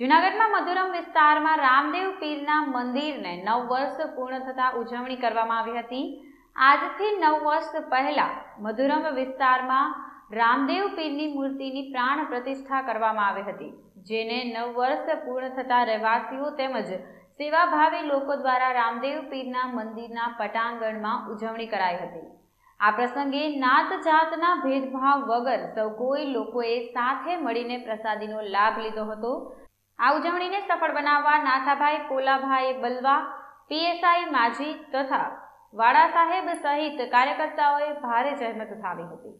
જૂનાગઢમાં મધુરમ વિસ્તારમાં રામદેવ પીરના મંદિરને નવ વર્ષ પૂર્ણ થતાં ઉજવણી કરવામાં આવી હતી આજથી નવ વર્ષ પહેલા મધુરમ વિસ્તારમાં રામદેવ પીરની મૂર્તિની પ્રાણ પ્રતિષ્ઠા કરવામાં આવી હતી જેને નવ વર્ષ પૂર્ણ થતા રહેવાસીઓ તેમજ સેવાભાવી લોકો દ્વારા રામદેવ પીરના મંદિરના પટાંગણમાં ઉજવણી કરાઈ હતી આ પ્રસંગે નાત જાતના ભેદભાવ વગર સૌ કોઈ લોકોએ સાથે મળીને પ્રસાદીનો લાભ લીધો હતો આ ઉજવણીને સફળ બનાવવા નાથાભાઈ કોલાભાઈ બલવા પીએસઆઈ માજી તથા વાડા સાહેબ સહિત કાર્યકર્તાઓએ ભારે જહેમત ઉઠાવી હતી